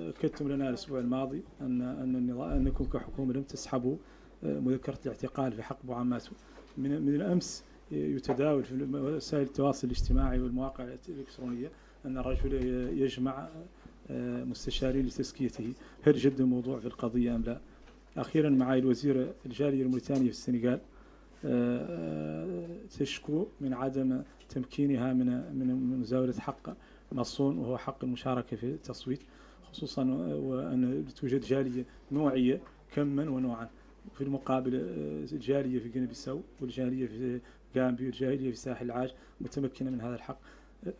أكدتم لنا الأسبوع الماضي أن أن أنكم كحكومة لم تسحبوا آه، مذكرة الاعتقال في حق عماس من, من الأمس يتداول في وسائل التواصل الاجتماعي والمواقع الإلكترونية أن الرجل يجمع آه، مستشارين لتزكيته هل جد الموضوع في القضية أم لا أخيرا معالي الوزير الجالية الموريتانية في السنغال آه، آه، تشكو من عدم تمكينها من من مزاولة حق مصون وهو حق المشاركة في التصويت خصوصا وأن توجد جالية نوعية كما ونوعا في المقابل الجالية في جنب السو والجالية في جانبي والجاهلية في ساحل العاج متمكنة من هذا الحق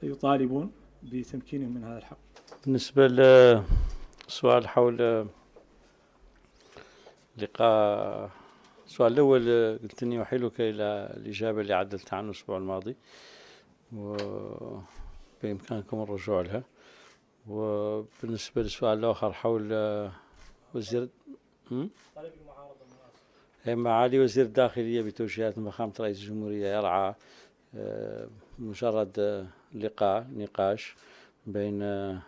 يطالبون بتمكينهم من هذا الحق بالنسبة للسؤال حول لقاء السؤال الأول قلت أني أحيلك إلى الإجابة اللي عدلت عنه الأسبوع الماضي وبإمكانكم الرجوع لها وبالنسبة للسؤال الآخر حول وزير طالب معالي وزير الداخلية بتوجيهات مخامة رئيس الجمهورية يرعى آه، مجرد آه، لقاء نقاش بين آه،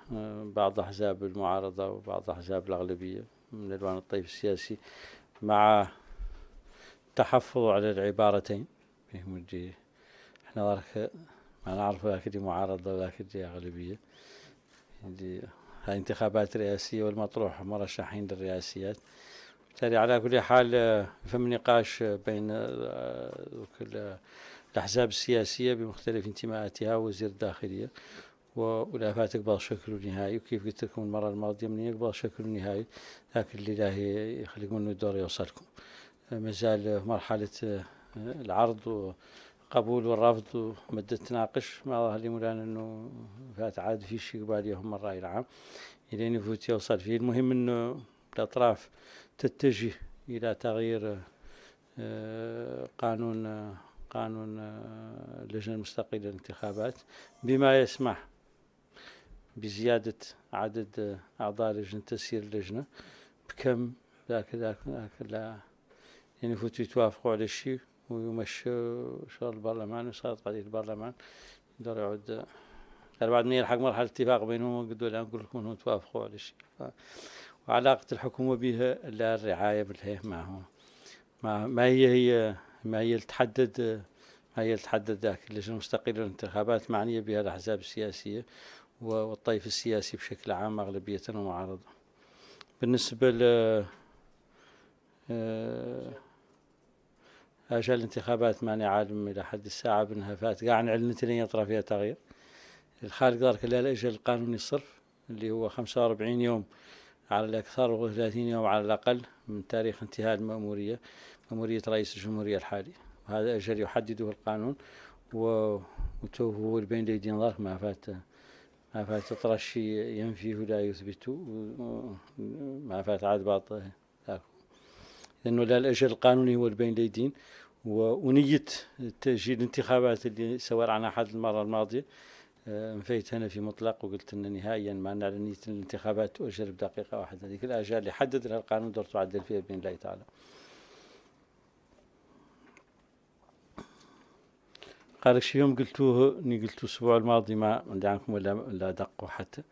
بعض أحزاب المعارضة وبعض أحزاب الأغلبية من ألوان الطيف السياسي مع تحفظ على العبارتين فيهم دي احنا وارك ما نعرف دي معارضة دي أغلبية دي انتخابات رئاسية والمطروح مرشحين للرئاسيات بالتالي على كل حال آه، فم نقاش آه، بين آه، الأحزاب السياسية بمختلف انتماءاتها وزير الداخلية والافات يقبل شكل نهائي وكيف قلت لكم المره الماضيه من يقبل شكل نهائي لكن لله يخلق منه الدور يوصلكم مازال مرحله العرض وقبول والرفض ومدة تناقش ما ظهر لي مولانا انه فات عاد في شيء يهم الراي العام الين يفوت يوصل فيه المهم انه الاطراف تتجه الى تغيير آه، قانون آه، قانون آه، اللجنه المستقله للانتخابات بما يسمح بزياده عدد اعضاء لجنه تسيير اللجنه بكم ذاك ذاك ذاك لا يعني يفوتوا يتوافقوا على شيء ويمشوا شغل البرلمان وصارت قضيه البرلمان يقدر يعود بعد ما يلحق مرحله اتفاق بينهم وقدوا نقول لكم توافقوا على شيء وعلاقة الحكومة بها لا الرعاية بالهيه معهم ما ما هي هي ما هي تحدد ما هي تحدد ذاك اللجنة المستقلة للانتخابات معنية بها الأحزاب السياسية والطيف السياسي بشكل عام أغلبية ومعارضة بالنسبة ل آه، أجل الانتخابات ماني عالم إلى حد الساعة بأنها فات قاع أعلنت لين يطرى فيها تغيير الخالق ذلك لا الأجل القانوني الصرف اللي هو 45 يوم على الأكثر 30 يوم على الأقل من تاريخ انتهاء المأمورية مأمورية رئيس الجمهورية الحالي وهذا أجل يحدده القانون وتوه بين الأيدي نظر ما فات ما فات ترشي ينفيه لا يثبت ما فات عاد باطه لأنه لا الأجل القانوني هو بين الأيدين ونية تأجيل الانتخابات اللي سوى عن أحد المرة الماضية آه، انفيت هنا في مطلق وقلت ان نهائيا ما نعلن نيه الانتخابات تؤجل بدقيقه واحده هذيك الاجال اللي حدد لها القانون دور تعدل فيها باذن الله تعالى. قالك شي يوم قلتوه اني قلتو الاسبوع الماضي ما عندي عنكم ولا لا دقوا حتى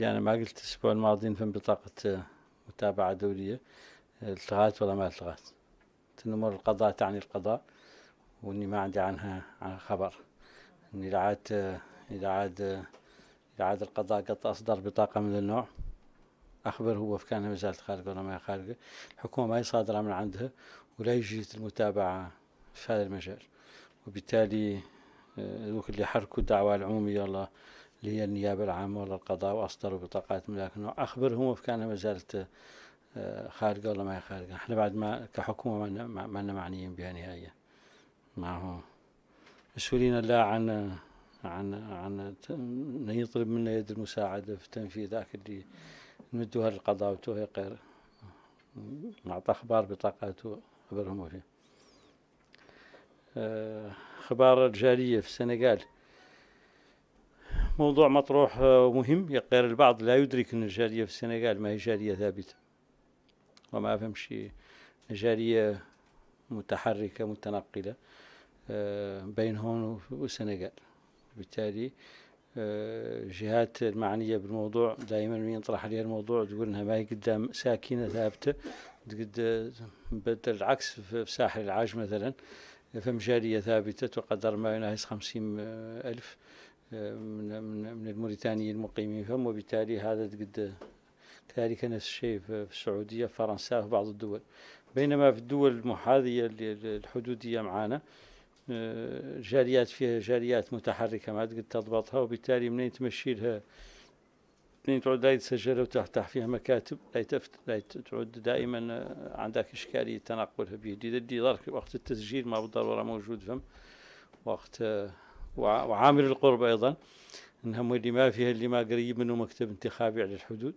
انا ما قلت الاسبوع الماضي نفهم بطاقه آه، متابعه دوليه آه، التغات ولا ما التغات تنمر القضاء تعني القضاء واني ما عندي عنها عن خبر اني لعات إذا عاد إذا عاد القضاء قد أصدر بطاقة من النوع أخبر هو في كان وزارة الخارجة ولا ما خارجة الحكومة ما صادرة من عندها ولا يجوز المتابعة في هذا المجال وبالتالي آه، اللي حركوا الدعوة العمومية والله اللي هي النيابة العامة ولا القضاء وأصدروا بطاقات ملاك النوع أخبرهم في كان وزارة آه، خارجة ولا ما خارجة احنا بعد ما كحكومة ما ما معنيين بها نهائيا هو مسؤولين لا عن آه، عن عن انه يطلب منا يد المساعده في تنفيذ ذاك اللي نمدوها للقضاء وتوهي غير نعطى اخبار بطاقاته خبرهم فيه آه، اخبار الجاليه في السنغال موضوع مطروح آه، ومهم يقير البعض لا يدرك ان الجاليه في السنغال ما هي جاليه ثابته وما شيء جاليه متحركه متنقله آه، بين هون والسنغال بالتالي الجهات آه، المعنيه بالموضوع دائما من عليها الموضوع تقول انها ما هي قدام ساكنه ثابته قد بدل العكس في ساحل العاج مثلا فم جاليه ثابتة تقدر ما يناهز خمسين آه، ألف آه، من, من الموريتانيين المقيمين فهم وبالتالي هذا قد كذلك نفس الشيء في السعودية في فرنسا وبعض الدول بينما في الدول المحاذية الحدودية معانا جاريات فيها جاريات متحركة ما عاد قد تضبطها وبالتالي منين تمشي لها منين تعود لا يتسجل وتفتح فيها مكاتب لا تفت لا تعود دائما آه، عندك إشكالية تنقلها به دي ظرك وقت التسجيل ما بالضرورة موجود فهم وقت آه، وعامل القرب أيضا انهم اللي ما فيها اللي ما قريب منه مكتب انتخابي على الحدود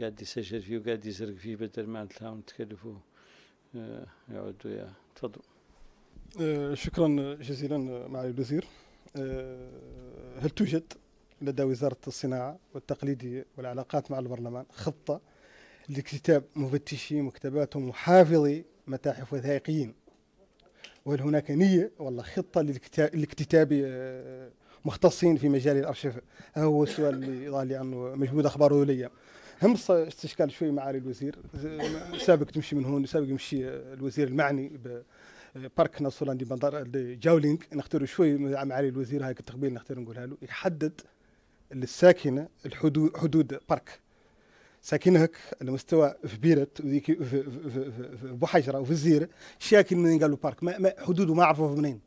قاعد يسجل فيه وقاعد يزرق فيه بدل ما نتلاهم نتكلفوا آه، يعودوا يا تفضل آه، شكرا جزيلا معالي الوزير آه، هل توجد لدى وزارة الصناعة والتقليديه والعلاقات مع البرلمان خطة لاكتتاب مفتشي مكتبات ومحافظي متاحف وثائقيين وهل هناك نية ولا خطة لاكتتاب آه، مختصين في مجال الارشيف هذا هو السؤال اللي يضالي عنه مجهود اخباره لي هم استشكال شوي معالي الوزير سابق تمشي من هون سابق يمشي الوزير المعني بارك دي بندر دي جاولينك نختاروا شوي معالي الوزير هاي التقبيل نختار نقولها له يحدد الساكنة الحدود حدود بارك ساكنهك على مستوى في بيرت وذيك في, في, في, في وفي الزيره شاكل منين قالوا بارك ما, ما حدوده ما عرفوا منين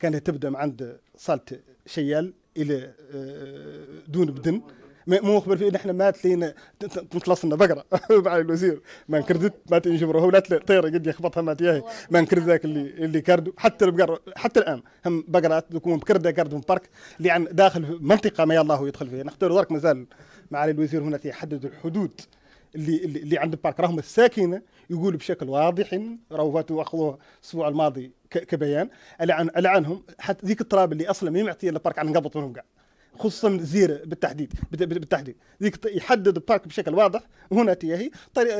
كانت تبدا من عند صاله شيال الى آه، دون بدن مو مخبر فيه نحن ما تلين تلصنا بقره مع الوزير ما نكردت ما تنجبره ولا طيره قد يخبطها ما تياهي ما نكرد ذاك اللي اللي كردو حتى البقر حتى الان هم بقرات تكون بكرده كرد من بارك عن داخل منطقه ما الله يدخل فيها نختار ذلك مازال معالي الوزير هنا يحدد الحدود اللي اللي عند البارك راهم الساكنه يقول بشكل واضح راهو فاتوا اخذوه الاسبوع الماضي كبيان العنهم حتى ذيك التراب اللي اصلا ما معطيه للبارك عن قبط كاع خصوصا زير بالتحديد بالتحديد ذيك يحدد البارك بشكل واضح هنا طريق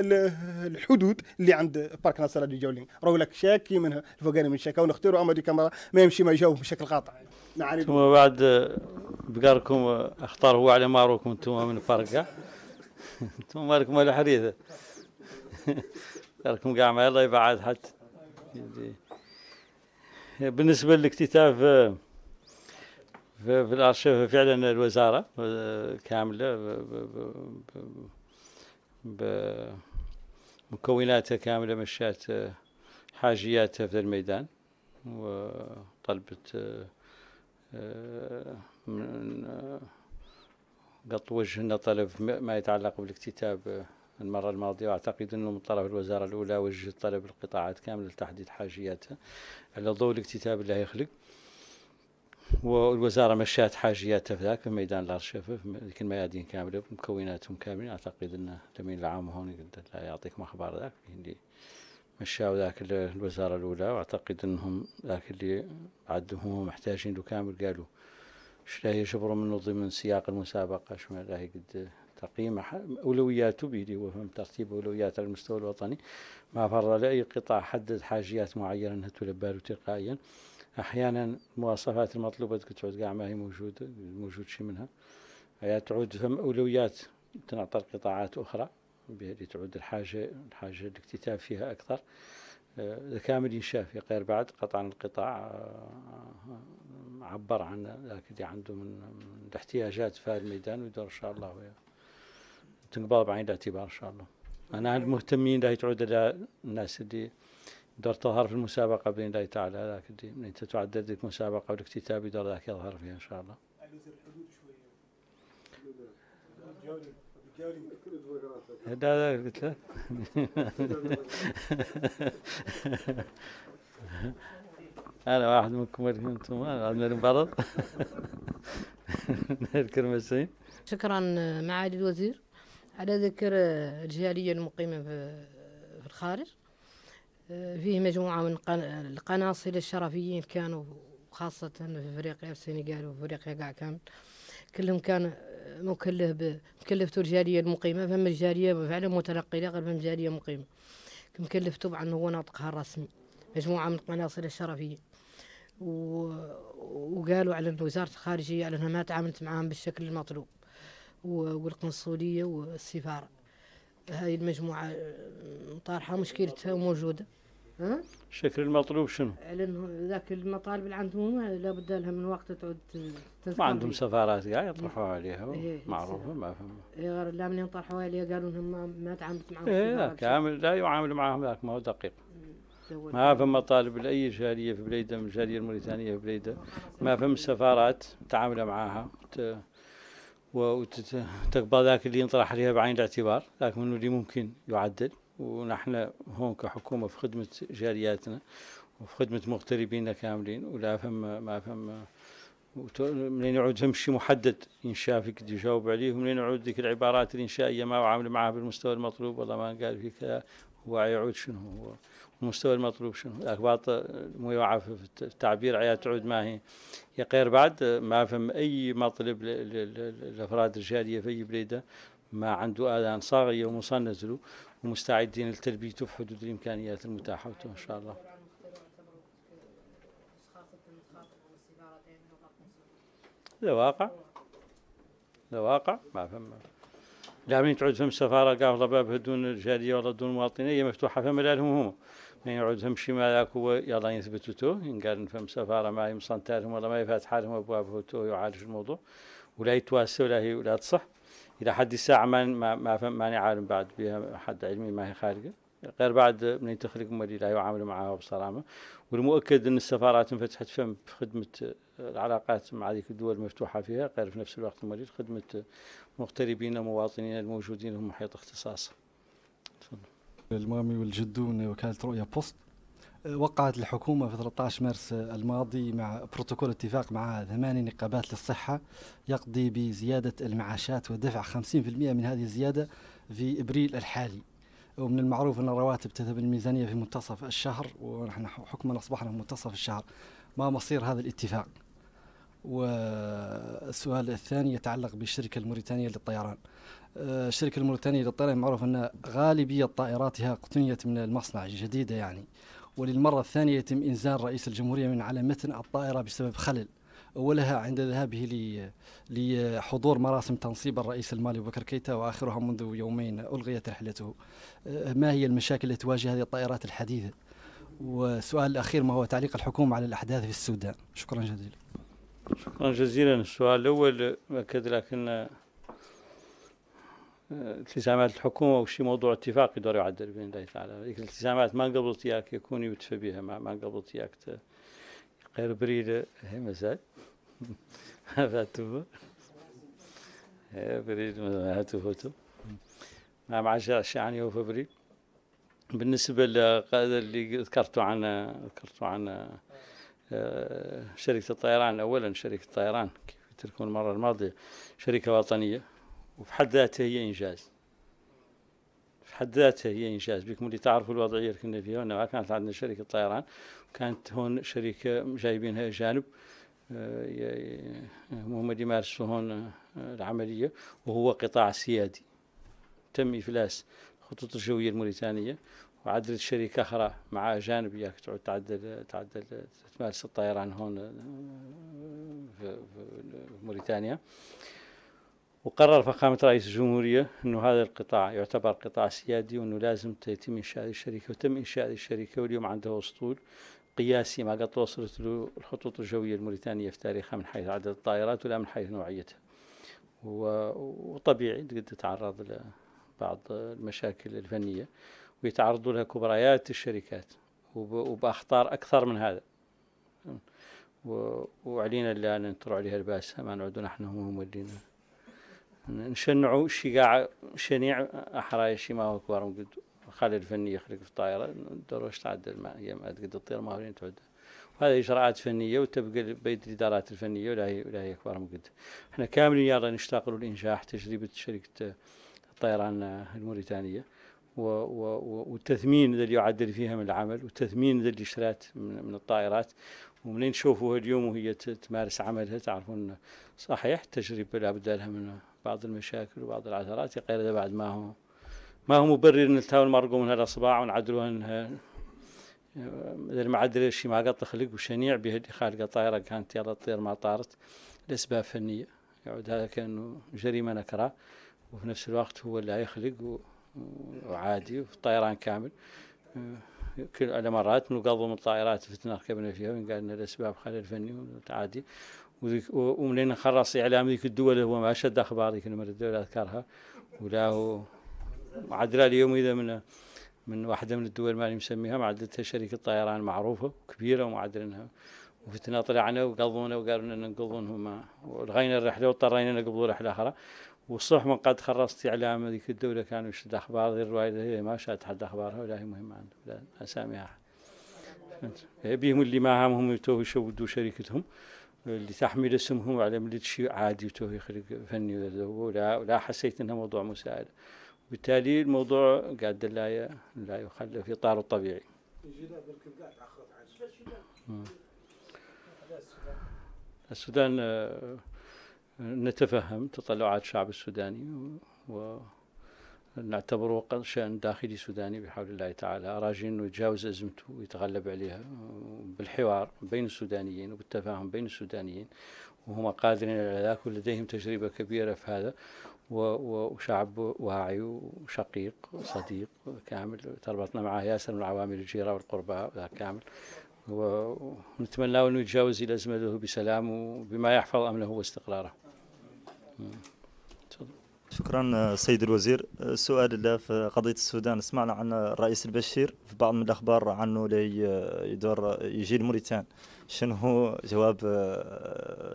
الحدود اللي عند بارك ناصر علي جولين راهو لك شاكي منها الفوقاني من شكا ونختاروا اما دي كاميرا ما يمشي ما يجاوب بشكل قاطع ثم بعد بقاركم اختار هو على ماروكم انتم من فرقة انتم مالكم على حريثه بقاركم كاع ما الله يبعد حتى يعني بالنسبه للاكتتاب في الارشيف فعلا الوزاره آه، كامله بمكوناتها كامله مشات آه، حاجياتها في الميدان وطلبت آه، من قط وجهنا طلب ما يتعلق بالاكتتاب المرة الماضية وأعتقد أنه من طرف الوزارة الأولى وجه طلب القطاعات كاملة لتحديد حاجياتها على ضوء الاكتتاب اللي هيخلق والوزاره مشات حاجياتها في ذاك في ميدان الارشيف في الميادين كامله مكوناتهم كاملين اعتقد ان الامين العام هون لا يعطيكم اخبار ذاك اللي مشاو ذاك الوزاره الاولى واعتقد انهم ذاك اللي عدهم هم محتاجين له كامل قالوا ايش لا يجبروا من ضمن سياق المسابقه ما لا قد تقييم اولوياته بيدي هو ترتيب اولويات على المستوى الوطني ما فر لاي قطاع حدد حاجيات معينه انها تلبى تلقائيا احيانا المواصفات المطلوبه تعود قاع ما هي موجوده موجود شي منها هي تعود هم اولويات تنعطى لقطاعات اخرى اللي تعود الحاجه الحاجه الاكتتاب فيها اكثر اذا آه، كامل ينشاف غير بعد قطعا القطاع آه، آه، عبر عن ذاك اللي عنده من الاحتياجات في هذا الميدان ويدور ان شاء الله تنقبض بعين الاعتبار ان شاء الله انا المهتمين لا تعود الى الناس اللي دور تظهر في المسابقة بإذن الله تعالى لكن من أنت تعدد لك مسابقة والاكتتاب يدور ذاك يظهر فيها إن شاء الله لا هذا قلت لك أنا واحد منكم أنتم أنا المرض الكرمسين شكرا معالي الوزير على ذكر الجالية المقيمة في الخارج فيه مجموعة من القناصل الشرفيين كانوا خاصة في أفريقيا في السنغال وفي أفريقيا كاع كان كلهم كان آه، مكلف مكلفته الجالية المقيمة فما الجالية فعلا متنقلة غير فما جالية مقيمة مكلفته طبعا هو ناطقها الرسمي مجموعة من القناصل الشرفيين و... وقالوا على وزارة الخارجية على أنها ما تعاملت معاهم بالشكل المطلوب والقنصلية والسفارة هاي المجموعة آه، طارحة مشكلتها موجودة ها؟ شكل المطلوب شنو؟ لأنه ذاك المطالب اللي عندهم آه، لابد لها من وقت تعود ما عندهم سفارات قاعد يطرحوا نعم. عليها إيه، إيه، معروفة ما فهم إيه غير لا من يطرحوا عليها قالوا لهم ما, تعاملت معهم إيه كامل لا يعامل معهم ذاك ما هو دقيق ما فهم مطالب لاي جاليه في بليده من الجاليه الموريتانيه في بليده ما فهم السفارات تعامل معاها وتقبل ذاك اللي ينطرح عليها بعين الاعتبار لكن منه اللي ممكن يعدل ونحن هون كحكومة في خدمة جالياتنا وفي خدمة مغتربينا كاملين ولا فهم ما فهم منين يعود فهم شيء محدد ينشافك يجاوب عليه ومنين يعود ذيك العبارات الانشائيه ما هو عامل معها بالمستوى المطلوب والله ما قال في كذا هو يعود شنو هو المستوى المطلوب شنو الاخباط مو يعرف التعبير عيا تعود ما هي يا غير بعد ما فهم اي مطلب للافراد الجاليه في اي بلده ما عنده اذان صاغيه ومصنت له ومستعدين لتلبيته في حدود الامكانيات المتاحه ان شاء الله هذا واقع هذا واقع ما فهم لا من تعود فم السفاره قافله باب دون جاليه ولا دون مواطنيه مفتوحه فما لهم هم يعود هم شما هو يلا يثبتوا تو إن قال نفهم سفارة معهم صنتارهم ولا ما يفات حالهم أبوابه تو يعالج الموضوع ولا يتواسى ولا هي ولا تصح إلى حد الساعة ما ما فهم ماني عالم بعد بها حد علمي ما هي خارجة غير بعد من تخرج مولي لا يعامل معها بصرامة والمؤكد أن السفارات انفتحت فم في خدمة العلاقات مع هذه الدول المفتوحة فيها غير في نفس الوقت مولي خدمة مغتربين مواطنين الموجودين في محيط اختصاصه المامي والجدو من وكالة رؤية بوست أه، وقعت الحكومة في 13 مارس الماضي مع بروتوكول اتفاق مع ثماني نقابات للصحة يقضي بزيادة المعاشات ودفع 50% من هذه الزيادة في إبريل الحالي ومن المعروف أن الرواتب تذهب الميزانية في منتصف الشهر ونحن حكما أصبحنا في منتصف الشهر ما مصير هذا الاتفاق والسؤال الثاني يتعلق بالشركة الموريتانية للطيران آه، الشركه الموريتانيه للطيران معروف ان غالبيه طائراتها اقتنيت من المصنع الجديده يعني وللمره الثانيه يتم انزال رئيس الجمهوريه من على متن الطائره بسبب خلل اولها عند ذهابه لحضور مراسم تنصيب الرئيس المالي بكر كيتا واخرها منذ يومين الغيت رحلته آه، ما هي المشاكل التي تواجه هذه الطائرات الحديثه والسؤال الاخير ما هو تعليق الحكومه على الاحداث في السودان شكرا جزيلا شكرا جزيلا السؤال الاول أكد لكن التزامات الحكومه وشي موضوع اتفاق يدور يعدل بين الله تعالى الالتزامات ما قبلت اياك يكون يتفى بها ما قبلت اياك غير بريد هي إيه، مساج هاتوفا إيه، بريد فوتو ما معاش عن يعني هو بريد بالنسبه لهذا اللي ذكرته عن ذكرته عن آه، شركه الطيران اولا شركه الطيران كيف ذكرت المره الماضيه شركه وطنيه وفي حد ذاتها هي إنجاز في حد ذاتها هي إنجاز بكم اللي تعرفوا الوضعية اللي كنا فيها أنه كانت عندنا شركة طيران كانت هون شركة جايبينها أجانب آه، هم اللي يمارسوا هون آه، العملية وهو قطاع سيادي تم إفلاس الخطوط الجوية الموريتانية وعدلت شركة أخرى مع أجانب ياك تعود تعدل تعدل تمارس الطيران هون آه، في موريتانيا وقرر فخامة رئيس الجمهورية أنه هذا القطاع يعتبر قطاع سيادي وأنه لازم يتم إنشاء هذه الشركة وتم إنشاء هذه الشركة واليوم عندها أسطول قياسي ما قد وصلت له الخطوط الجوية الموريتانية في تاريخها من حيث عدد الطائرات ولا من حيث نوعيتها وطبيعي قد تتعرض لبعض المشاكل الفنية ويتعرضوا لها كبريات الشركات وبأخطار أكثر من هذا وعلينا لا أن ننطر عليها الباس ما نعود نحن هم مولينا نشنعوا الشقاع شنيع أحراي شي ما هو كبار قد خلي الفني يخرج في الطائرة الدروش تعدل ما هي ما تقدر تطير ما هو تعدل وهذه إجراءات فنية وتبقى بيد الإدارات الفنية ولا هي ولا هي كبار قد احنا كاملين يلا نشتغلوا لإنجاح تجربة شركة الطيران الموريتانية والتثمين الذي يعدل فيها من العمل والتثمين الذي اشترات من الطائرات ومنين تشوفوها اليوم وهي تمارس عملها تعرفون صحيح التجربة لابد لها من بعض المشاكل وبعض العثرات غير بعد ما هو ما هو مبرر ان التاول مرقوا من الاصبع ونعدلوها انها مثل ما عدل شي ما قط خلق وشنيع به خالقه طائره كانت يلا تطير ما طارت لاسباب فنيه يعود هذا كانه جريمه نكره وفي نفس الوقت هو اللي يخلق وعادي وفي الطيران كامل كل الامارات مرات نقضوا من الطائرات فتنا ركبنا فيها ونقال قالنا الاسباب خلل فني وتعادي ومنين خلص اعلام ذيك الدول هو ما شد اخبار ذيك الدول اذكرها ولا هو عدل اليوم اذا من من واحده من الدول ما مسميها معدلتها شركه طيران معروفه كبيره ومعدلنها وفتنا طلعنا وقضونا وقالوا لنا نقضون هما ولغينا الرحله واضطرينا نقبضوا رحله اخرى وصح من قد خرصت إعلام ذيك الدولة كانوا يشد أخبار ذي الرواية ما شاد حد أخبارها ولا هي مهمة عندهم ولا أساميها بهم اللي ما همهم يتوه يشودوا شركتهم اللي تحمل اسمهم على ملد شيء عادي يتوه يخرج فني ولا ولا حسيت انها موضوع مسائل وبالتالي الموضوع قاعد لا لا يخلى في اطاره الطبيعي. السودان نتفهم تطلعات الشعب السوداني ونعتبره شأن داخلي سوداني بحول الله تعالى راجي أنه يتجاوز أزمته ويتغلب عليها بالحوار بين السودانيين وبالتفاهم بين السودانيين وهم قادرين على ذلك ولديهم تجربة كبيرة في هذا وشعب واعي وشقيق وصديق كامل تربطنا معه ياسر من عوامل الجيرة والقرباء كامل ونتمنى أنه يتجاوز الأزمة له بسلام وبما يحفظ أمنه واستقراره شكرا سيد الوزير سؤال في قضية السودان سمعنا عن الرئيس البشير في بعض من الأخبار عنه يدور يجي لموريتان شنو هو جواب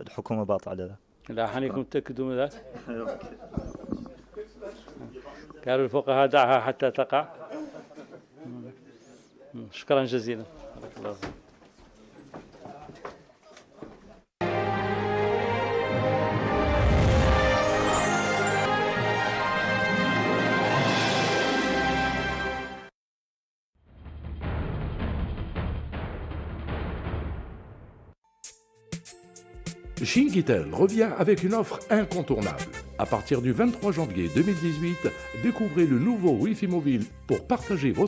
الحكومة باط على هذا؟ لا حانيكم تأكدوا من ذلك قالوا الفقهاء دعها حتى تقع شكرا جزيلا بارك الله فيك Shingitel revient avec une offre incontournable. À partir du 23 janvier 2018, découvrez le nouveau Wi-Fi mobile pour partager vos.